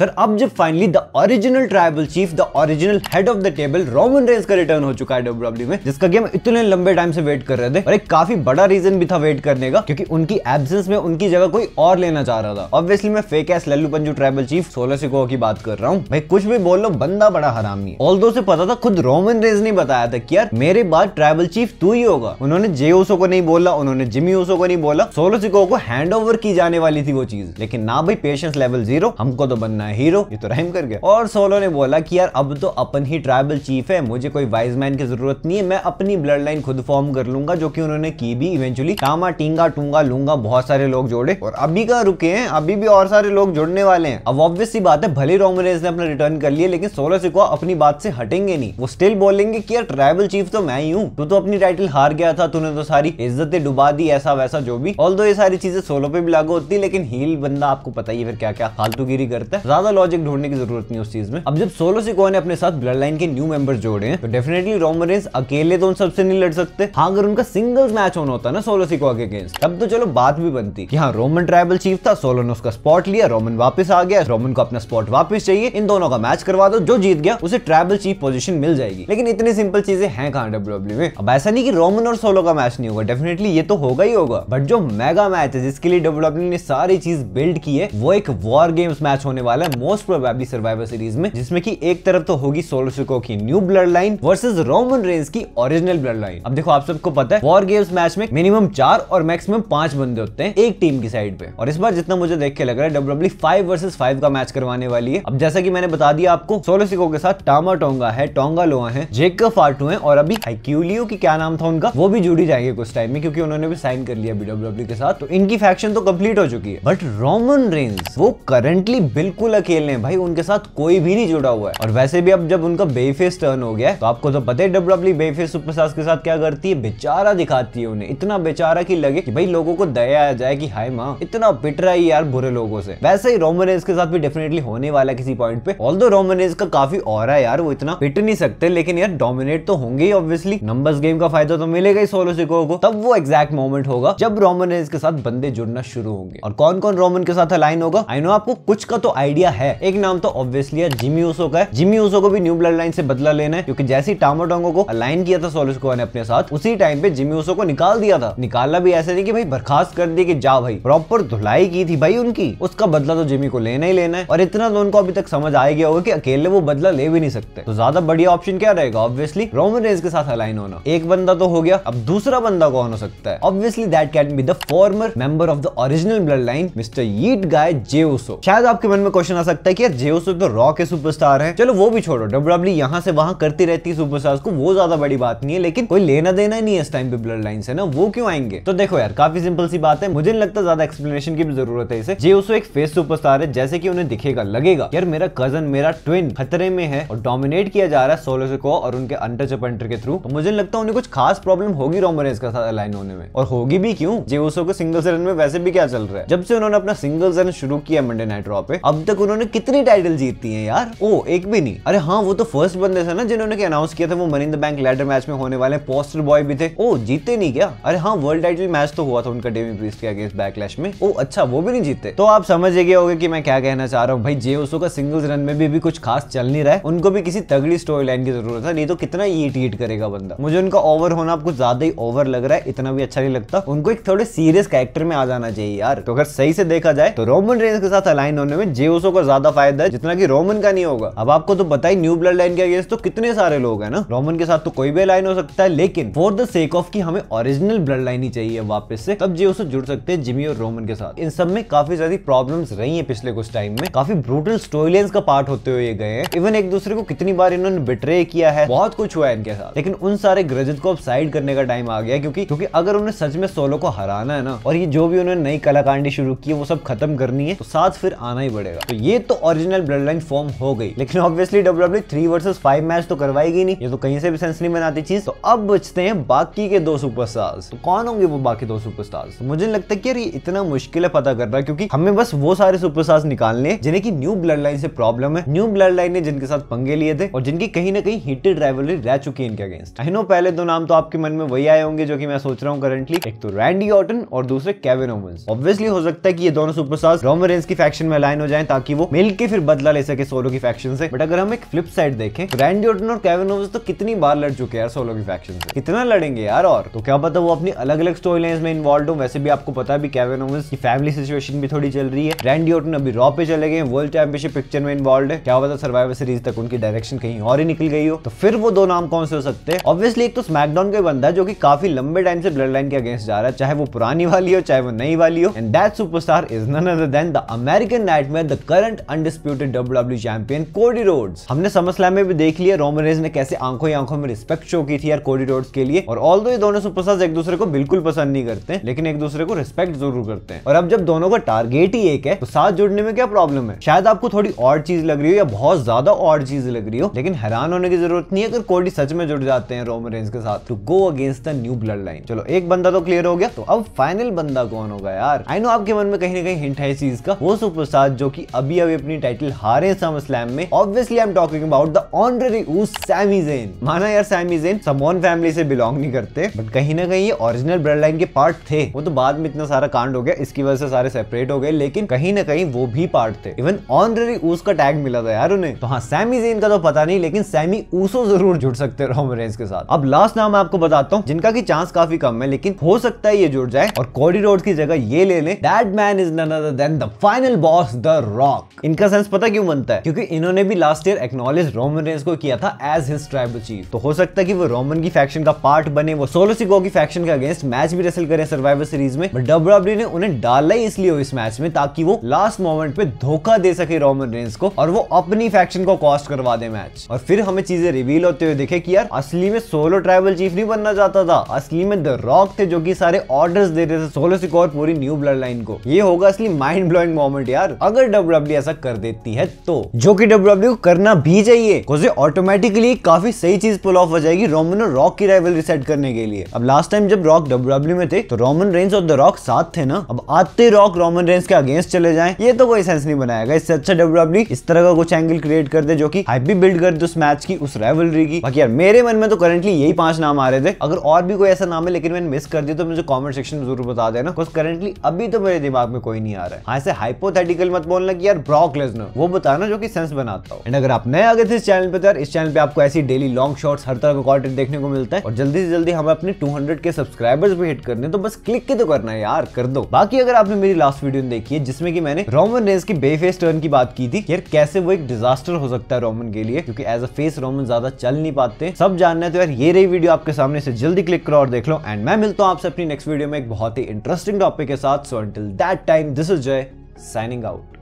sir अब जब finally the original tribal chief the original head of the table Roman Reigns का return हो चुका है डब्ल्यूडब्ल्यू e में जिसका गेम इतने लंबे टाइम से वेट कर रहे थे और एक काफी बड़ा रीजन भी था वेट करने का क्योंकि उनकी एब्सेंस में उनकी जगह कोई और लेना चाह रहा था ऑब्वियसली मैं फेक एस लल्लू पंजू ट्राइबल चीफ सोलह सिको की बात कर रहा हूँ भाई कुछ भी बोल लो बंदा बड़ा हरामी ऑल ऑल से पता था खुद रोमन रेंस ने बताया था कि यार मेरे बाद ट्राइबल चीफ तू ही होगा उन्होंने जे ओसो को नहीं बोला उन्होंने जिमी ओसो को नहीं बोला सोलो सिको को हैंड ओवर की जाने वाली थी वो चीज लेकिन ना भाई पेशेंस लेवल जीरो हमको तो बनना है है हीरो ये तो रहम कर गया और सोलो ने बोला कि यार अब तो अपन ही ट्राइबल चीफ है मुझे कोई वाइज मैन की जरूरत नहीं है मैं अपनी ब्लड लाइन खुद फॉर्म कर लूंगा जो की उन्होंने की भी इवेंचुअली टामा टींगा टूंगा लूंगा बहुत सारे लोग जोड़े और अभी का रुके हैं अभी भी और सारे लोग जुड़ने वाले हैं अब ऑब्वियस सी बात है भले रोमरेज ने अपना रिटर्न कर लिया लेकिन सोलो सिको अपनी बात से हटेंगे नहीं वो स्टिल बोलेंगे कि यार ट्राइबल चीफ तो मैं ही हूँ तू तो अपनी टाइटल हार गया था तूने तो सारी इज्जतें डुबा दी ऐसा वैसा जो भी ऑल ये सारी चीजें सोलो पे भी लागू होती है लेकिन हील बंदा आपको पता ही फिर क्या क्या फालतूगिरी करता है ज्यादा लॉजिक ढूंढने की जरूरत नहीं उस चीज में अब जब सोलो सिको ने अपने साथ ब्लड लाइन के न्यू मेंबर जोड़े हैं तो डेफिनेटली रोमरेंस अकेले तो उन सबसे नहीं लड़ सकते हाँ अगर उनका सिंगल्स मैच होना होता ना सोलो सिको के अगेंस्ट तब तो चलो बात भी बनती कि हाँ रोमन ट्राइबल चीफ था सोलो ने उसका स्पॉट लिया रोमन वापस आ गया रोमन को अपना स्पॉट वापस चाहिए इन दोनों का मैच करवा दो जो जीत गया उसे ट्राइबल चीफ पोजिशन मिल जाएगी लेकिन इतनी सिंपल चीजें हैं कहा डब्ल्यूब्ल्यू e में अब ऐसा नहीं की रोमन और सोलो का मैच नहीं होगा डेफिनेटली ये तो होगा ही होगा बट जो मेगा मैच है जिसके लिए डब्ल्यूब्ल्यू e ने सारी चीज बिल्ड की है वो एक वॉर गेम्स मैच होने वाला वाला है मोस्ट प्रोबेबली सर्वाइवर सीरीज में जिसमें कि एक तरफ तो होगी सोलो शिको की new blood line versus Roman Reigns की ओरिजिनल ब्लड लाइन अब देखो आप सबको पता है वॉर गेम्स मैच में मिनिमम चार और मैक्सिमम पांच बंदे होते हैं एक टीम की साइड पे और इस बार जितना मुझे देख के लग रहा है डब्ल्यू फाइव वर्सेज फाइव का मैच करवाने वाली है अब जैसा की मैंने बता दिया आपको सोलो सिको के साथ टामा टोंगा है टोंगा लोहा है जेक फाटू है और अभी हाइक्यूलियो की क्या नाम था उनका वो भी जुड़ी जाएंगे कुछ टाइम में क्योंकि उन्होंने भी साइन कर लिया डब्ल्यू e के साथ तो इनकी फैक्शन तो कंप्लीट हो चुकी है बट रोमन रेंज वो करंटली बिल्कुल फॉर्मूला खेल हैं भाई उनके साथ कोई भी नहीं जुड़ा हुआ है और वैसे भी अब जब उनका बेफेस टर्न हो गया तो आपको तो पता है W W e babyface superstars के साथ क्या करती है बेचारा दिखाती है उन्हें इतना बेचारा की लगे की भाई लोगों को दया आ जाए की हाय माँ इतना पिट रहा है यार बुरे लोगों से वैसे ही रोमनेज के साथ भी डेफिनेटली होने वाला किसी पॉइंट पे ऑल दो रोमनेज का काफी और है यार वो इतना पिट नहीं सकते लेकिन यार डोमिनेट तो होंगे ही ऑब्वियसली नंबर्स गेम का फायदा तो मिलेगा ही सोलो सिको को तब वो एग्जैक्ट मोमेंट होगा जब रोमन के साथ बंदे जुड़ना शुरू होंगे और कौन कौन रोमन के साथ अलाइन होगा आई नो आपको कुछ का तो आइडिया आइडिया है एक नाम तो ऑब्वियसली है जिमी ओसो का है जिमी ओसो को भी न्यू ब्लड लाइन से बदला लेना है क्योंकि जैसे ही टामोटोंगो को अलाइन किया था सोलिस ने अपने साथ उसी टाइम पे जिमी ओसो को निकाल दिया था निकालना भी ऐसे नहीं की भाई बर्खास्त कर दी की जा भाई प्रॉपर धुलाई की थी भाई उनकी उसका बदला तो जिमी को लेना ही लेना है और इतना तो उनको अभी तक समझ आ गया होगा की अकेले वो बदला ले भी नहीं सकते तो ज्यादा बढ़िया ऑप्शन क्या रहेगा ऑब्वियसली रोमन रेंज के साथ अलाइन होना एक बंदा तो हो गया अब दूसरा बंदा कौन हो सकता है obviously that can be the former member of the original blood line mister yeet guy Jey शायद आपके मन में क्वेश्चन क्वेश्चन आ सकता है कि यार जेओसुफ तो रॉ के सुपरस्टार है चलो वो भी छोड़ो डब्ल्यू e यहाँ से वहां करती रहती है सुपरस्टार को वो ज्यादा बड़ी बात नहीं है लेकिन कोई लेना देना ही नहीं है इस टाइम पे ब्लड लाइन से ना वो क्यों आएंगे तो देखो यार काफी सिंपल सी बात है मुझे नहीं लगता ज्यादा एक्सप्लेनेशन की भी जरूरत है इसे जेओसो एक फेस सुपरस्टार है जैसे की उन्हें दिखेगा लगेगा यार मेरा कजन मेरा ट्विन खतरे में है और डोमिनेट किया जा रहा है सोलोसो को और उनके अंटर एंटर के थ्रू तो मुझे लगता है उन्हें कुछ खास प्रॉब्लम होगी रोमरेज का साथ अलाइन होने में और होगी भी क्यों जेओसो के सिंगल रन में वैसे भी क्या चल रहा है जब से उन्होंने अपना सिंगल रन शुरू किया मंडे नाइट्रॉ पे अब तक तक उन्होंने कितनी टाइटल जीतती है यार ओ एक भी नहीं अरे हाँ वो तो फर्स्ट बंदे थे ना जिन्होंने अनाउंस किया था वो money in the bank ladder match में होने वाले पोस्टर बॉय भी थे ओ जीते नहीं क्या अरे हाँ वर्ल्ड टाइटल मैच तो हुआ था उनका डेवी प्रीस्ट के अगेंस्ट बैकलैश में ओ अच्छा वो भी नहीं जीते तो आप समझ गए होगे कि मैं क्या कहना चाह रहा हूँ भाई जे उसो का सिंगल्स रन में भी, भी कुछ खास चल नहीं रहा है उनको भी किसी तगड़ी स्टोरी लाइन की जरूरत है नहीं तो कितना ईट ईट करेगा बंदा मुझे उनका ओवर होना आपको ज्यादा ही ओवर लग रहा है इतना भी अच्छा नहीं लगता उनको एक थोड़े सीरियस कैरेक्टर में आ जाना चाहिए यार तो अगर सही से देखा जाए तो रोमन रेंज के साथ अलाइन होने में जे दोस्तों का ज्यादा फायदा है जितना की रोमन का नहीं होगा अब आपको तो बताई न्यू ब्लड लाइन के अगेंस्ट तो कितने सारे लोग है ना रोमन के साथ तो कोई भी लाइन हो सकता है लेकिन फॉर द सेक ऑफ की हमें ओरिजिनल ब्लड लाइन ही चाहिए वापस से तब जी उसे जुड़ सकते हैं जिमी और रोमन के साथ इन सब में काफी ज्यादा प्रॉब्लम रही है पिछले कुछ टाइम में काफी ब्रूटल स्टोरीलाइंस का पार्ट होते हुए गए हैं इवन एक दूसरे को कितनी बार इन्होंने बिट्रे किया है बहुत कुछ हुआ है इनके साथ लेकिन उन सारे ग्रजित को अब साइड करने का टाइम आ गया क्योंकि क्योंकि अगर उन्हें सच में सोलो को हराना है ना और ये जो भी उन्होंने नई कलाकांडी शुरू की है वो सब खत्म करनी है तो साथ फिर आना ही पड़ेगा तो ये तो ओरिजिनल ब्लड लाइन फॉर्म हो गई लेकिन obviously W W three versus five match तो करवाएगी नहीं ये तो कहीं से भी सेंस नहीं बनाती चीज तो अब बचते हैं बाकी के दो सुपरस्टार्स तो कौन होंगे वो बाकी दो सुपरस्टार्स तो मुझे लगता है कि यार ये इतना मुश्किल है पता करना क्योंकि हमें बस वो सारे सुपरस्टार्स निकालने जिन्हें की न्यू ब्लड लाइन से प्रॉब्लम है न्यू ब्लड लाइन ने जिनके साथ पंगे लिए थे और जिनकी कहीं ना कहीं हीटेड ड्राइवलरी रह चुकी है इनके अगेंस्ट आई नो पहले दो नाम तो आपके मन में वही आए होंगे जो की मैं सोच रहा हूँ करंटली एक तो रैंडी ऑटन और दूसरे केविन ओवंस ऑब्वियसली हो सकता है कि ये दोनों सुपरस्टार्स रेंस की फैक्शन में अलाइन हो जाए ताकि ताकि वो मिल के फिर बदला ले सके सोलो की फैक्शन से बट अगर हम एक फ्लिप साइड देखें रैंड और कैवनोवस तो कितनी बार लड़ चुके हैं सोलो की फैक्शन से कितना लड़ेंगे यार और तो क्या पता वो अपनी अलग अलग स्टोरी लाइन में इन्वॉल्व हो वैसे भी आपको पता है कैवनोवस की फैमिली सिचुएशन भी थोड़ी चल रही है रैंड ऑर्टन अभी रॉ पे चले गए वर्ल्ड चैंपियनशिप पिक्चर में इन्वॉल्व है क्या पता सर्वाइवर सीरीज तक उनकी डायरेक्शन कहीं और ही निकल गई हो तो फिर वो दो नाम कौन से हो सकते हैं ऑब्वियसली एक तो स्मैकडाउन का बंदा है जो कि काफी लंबे टाइम से ब्लड लाइन के अगेंस्ट जा रहा है चाहे वो पुरानी वाली हो चाहे वो नई वाली हो and that superstar is none other than the American night में the current undisputed W champion Cody Rhodes हमने समस्या में भी देख लिया रोमन रेज ने कैसे आंखों ही आंखों में रिस्पेक्ट शो की थी यार कोडी रोड्स के लिए और ऑल दो ये दोनों सुपरस्टार्स एक दूसरे को बिल्कुल पसंद नहीं करते लेकिन एक दूसरे को रिस्पेक्ट जरूर करते हैं और अब जब दोनों का टारगेट ही एक है तो साथ जुड़ने में क्या प्रॉब्लम है शायद आपको थोड़ी और चीज लग रही हो या बहुत ज्यादा और चीज लग रही हो लेकिन हैरान होने की जरूरत नहीं है अगर कोडी सच में जुड़ जाते हैं रोमन रेंज के साथ to go against the new blood bloodline चलो एक बंदा तो क्लियर हो गया तो अब फाइनल बंदा कौन होगा यार आई नो आपके मन में कहीं ना कहीं हिंट है इस चीज का वो सुपरस्टार जो की अभी अभी अपनी टाइटल हारे सम स्लैम में obviously I am talking about the honorary Sami Zayn माना यार सैमीजेन समोन फैमिली से बिलोंग नहीं करते बट कहीं ना कहीं ये ओरिजिनल ब्लड लाइन के पार्ट थे वो तो बाद में इतना सारा कांड हो गया इसकी वजह से सारे सेपरेट हो गए लेकिन कहीं ना कहीं वो भी पार्ट थे इवन ऑनररी ऊस का टैग मिला था यार उन्हें तो हाँ सैमीजेन का तो पता नहीं लेकिन सैमी ऊसो जरूर जुड़ सकते रोमरेंस के साथ अब लास्ट नाम आपको बताता हूँ जिनका की चांस काफी कम है लेकिन हो सकता है ये जुड़ जाए और कोडी रोड की जगह ये ले लेन is none other than the final boss the रॉ रॉक इनका सेंस पता क्यों बनता है क्योंकि इन्होंने भी last year acknowledge Roman Reigns को किया था एज हिज ट्राइबल चीफ तो हो सकता है कि वो रोमन की फैक्शन का पार्ट बने वो सोलो सिको की फैक्शन के अगेंस्ट मैच भी रेसल करें सर्वाइवर सीरीज में बट डब्ल्यूडब्ल्यू e ने उन्हें डाला ही इसलिए इस मैच में ताकि वो लास्ट मोमेंट पे धोखा दे सके रोमन रेंस को और वो अपनी फैक्शन को कॉस्ट करवा दे मैच और फिर हमें चीजें रिवील होते हुए देखे कि यार असली में सोलो ट्राइबल चीफ नहीं बनना चाहता था असली में द रॉक थे जो कि सारे ऑर्डर्स दे रहे थे सोलो सिकोर पूरी न्यू ब्लड लाइन को ये होगा असली माइंड ब्लोइंग मोमेंट यार अगर डब्ल्यू डब्ल्यू e ऐसा कर देती है तो जो कि डब्ल्यू e करना भी चाहिए ऑटोमेटिकली काफी सही चीज पुल ऑफ हो जाएगी रोमन और रॉक की राइवल सेट करने के लिए अब लास्ट टाइम जब रॉक डब्ल्यू e में थे तो रोमन रेंस और द रॉक साथ थे ना अब आते रॉक रोमन रेंस के अगेंस्ट चले जाए ये तो कोई सेंस नहीं बनाएगा इससे अच्छा डब्ल्यू इस तरह का कुछ एंगल क्रिएट कर दे जो की हाइप भी बिल्ड कर दे उस मैच की उस राइवलरी की बाकी यार मेरे मन में तो करेंटली यही पांच नाम आ रहे थे अगर और भी कोई ऐसा नाम है लेकिन मैंने मिस कर दिया तो मुझे कॉमेंट सेक्शन में जरूर बता देना करेंटली अभी तो मेरे दिमाग में कोई नहीं आ रहा है हाँ ऐसे हाइपोथेटिकल मत बोलना कि यार ब्रॉक लेजनर वो बताना जो कि सेंस बनाता हो एंड अगर आप नए आगे थे इस चैनल पे तो यार इस चैनल पे आपको ऐसी डेली लॉन्ग शॉर्ट्स हर तरह का कॉन्टेंट देखने को मिलता है और जल्दी से जल्दी हमें अपने टू के सब्सक्राइबर्स भी हिट करने तो बस क्लिक के तो करना है यार कर दो बाकी अगर आपने मेरी लास्ट वीडियो देखी है जिसमें की मैंने रोमन रेस की बेफेस टर्न की बात की थी यार कैसे वो एक डिजास्टर हो सकता है रोमन के लिए क्योंकि एज अ फेस रोमन ज्यादा चल नहीं पाते सब जानना है तो यार ये रही वीडियो आपके सामने से जल्दी क्लिक करो और देख लो एंड मैं मिलता हूँ आपसे अपनी नेक्स्ट वीडियो में एक बहुत ही इंटरेस्टिंग टॉपिक के साथ so until that time this is Jay signing out